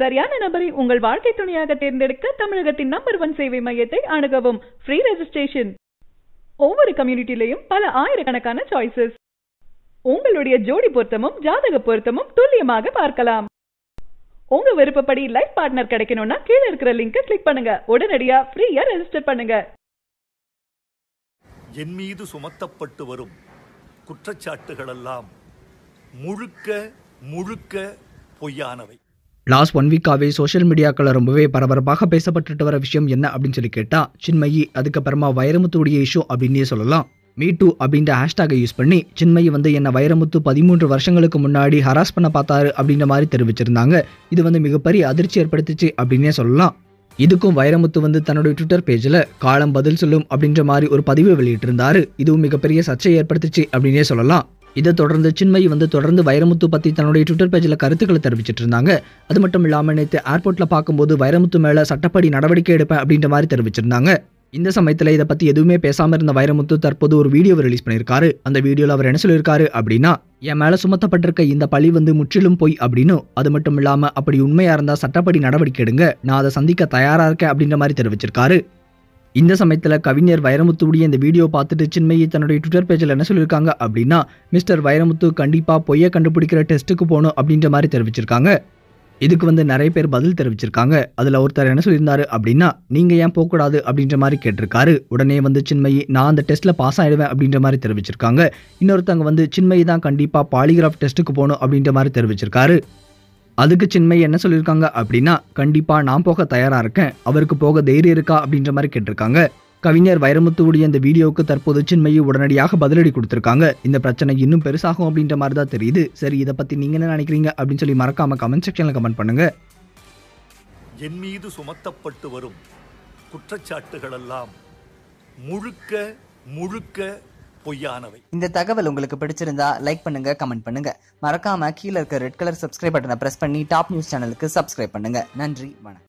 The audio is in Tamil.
சரியான நபரை உங்கள் வாழ்க்கை துணையாக தேர்ந்தெடுக்க தமிழகத்தின் நம்பர் ஒன் சேவை மையத்தை அணுகவும் ஃப்ரீ ரெஜிஸ்ட்ரேஷன் ஒவ்வொரு கம்யூனிட்டிலையும் பல ஆயிரக்கணக்கான சாய்ஸஸ் உங்களுடைய ஜோடி பொருத்தமும் ஜாதக பொருத்தமும் துல்லியமாக பார்க்கலாம் உங்க விருப்பப்படி லைஃப் பார்ட்னர் கிடைக்கணும்னா கீழே இருக்கிற லிங்க் கிளிக் பண்ணுங்க உடனடியா ஃப்ரீயா ரெஜிஸ்டர் பண்ணுங்க என் மீது சுமத்தப்பட்டு வரும் குற்றச்சாட்டுகளெல்லாம் முழுக்க முழுக்க பொய்யானவை லாஸ்ட் ஒன் வீக்காகவே சோஷியல் மீடியாக்களில் ரொம்பவே பரபரப்பாக பேசப்பட்டுட்டு வர விஷயம் என்ன அப்படின்னு சொல்லி கேட்டால் சின்மயி அதுக்கப்புறமா வைரமுத்துடைய இஷ்யூ அப்படின்னே சொல்லலாம் மீ டூ அப்படின்ற ஹேஷ்டாகை யூஸ் பண்ணி சின்மயி வந்து என்னை வைரமுத்து பதிமூன்று வருஷங்களுக்கு முன்னாடி ஹராஸ் பண்ண பார்த்தாரு அப்படின்ற மாதிரி தெரிவிச்சிருந்தாங்க இது வந்து மிகப்பெரிய அதிர்ச்சி ஏற்படுத்துச்சு அப்படின்னே சொல்லலாம் இதுக்கும் வைரமுத்து வந்து தன்னுடைய ட்விட்டர் பேஜில் காலம் பதில் சொல்லும் அப்படின்ற மாதிரி ஒரு பதிவு வெளியிட்டிருந்தாரு இதுவும் மிகப்பெரிய சர்ச்சை ஏற்படுத்துச்சு அப்படின்னே சொல்லலாம் இதை தொடர்ந்து சின்மை வந்து தொடர்ந்து வைரமுத்து பற்றி தன்னுடைய ட்விட்டர் பேஜில் கருத்துக்களை தெரிவிச்சிட்டு இருந்தாங்க அது மட்டும் இல்லாமல் நேற்று ஏர்போர்ட்டில் பார்க்கும்போது வைரமுத்து மேலே சட்டப்படி நடவடிக்கை எடுப்பேன் அப்படின்ற மாதிரி தெரிவிச்சிருந்தாங்க இந்த சமயத்தில் இதை பற்றி எதுவுமே பேசாமல் இருந்த வைரமுத்து தற்போது ஒரு வீடியோவை ரிலீஸ் பண்ணியிருக்காரு அந்த வீடியோவில் அவர் என்ன சொல்லியிருக்காரு அப்படின்னா என் மேலே சுமத்தப்பட்டிருக்க இந்த பழி வந்து முற்றிலும் போய் அப்படின்னு அது மட்டும் இல்லாமல் அப்படி உண்மையாக இருந்தால் சட்டப்படி நடவடிக்கை எடுங்க நான் அதை சந்திக்க தயாராக இருக்கேன் அப்படின்ற மாதிரி தெரிவிச்சிருக்காரு இந்த சமயத்தில் கவிஞர் வைரமுத்து உடைய இந்த வீடியோ பார்த்துட்டு சின்மையை தன்னுடைய ட்விட்டர் பேஜில் என்ன சொல்லியிருக்காங்க அப்படின்னா மிஸ்டர் வைரமுத்து கண்டிப்பாக பொய்யை கண்டுபிடிக்கிற டெஸ்ட்டுக்கு போகணும் அப்படின்ற மாதிரி தெரிவிச்சிருக்காங்க இதுக்கு வந்து நிறைய பேர் பதில் தெரிவிச்சிருக்காங்க அதில் ஒருத்தர் என்ன சொல்லியிருந்தாரு அப்படின்னா நீங்கள் ஏன் போகக்கூடாது அப்படின்ற மாதிரி கேட்டிருக்காரு உடனே வந்து சின்மையை நான் அந்த டெஸ்ட்டில் பாஸ் ஆகிடுவேன் அப்படின்ற மாதிரி தெரிவிச்சிருக்காங்க இன்னொருத்தவங்க வந்து சின்மையை தான் கண்டிப்பாக பாலிகிராஃப் டெஸ்ட்டுக்கு போகணும் அப்படின்ற மாதிரி தெரிவிச்சிருக்காரு அதுக்கு சின்மை என்ன சொல்லியிருக்காங்க அப்படின்னா கண்டிப்பாக நான் போக தயாராக இருக்கேன் அவருக்கு போக தைரியம் இருக்கா அப்படின்ற மாதிரி கேட்டிருக்காங்க கவிஞர் வைரமுத்துவுடைய இந்த வீடியோவுக்கு தற்போது சின்மையை உடனடியாக பதிலடி கொடுத்துருக்காங்க இந்த பிரச்சனை இன்னும் பெருசாகும் அப்படின்ற மாதிரி தான் தெரியுது சரி இதை பற்றி நீங்கள் என்ன நினைக்கிறீங்க அப்படின்னு சொல்லி மறக்காம கமெண்ட் செக்ஷனில் கமெண்ட் பண்ணுங்க என் மீது சுமத்தப்பட்டு வரும் குற்றச்சாட்டுகள் எல்லாம் முழுக்க முழுக்க பொய்யானவை இந்த தகவல் உங்களுக்கு பிடிச்சிருந்தா லைக் பண்ணுங்க கமெண்ட் பண்ணுங்க மறக்காம கீழே இருக்க ரெட் கலர் சப்ஸ்கிரைப் பட்டனை பிரஸ் பண்ணி டாப் நியூஸ் சேனலுக்கு சப்ஸ்கிரைப் பண்ணுங்க நன்றி வணக்கம்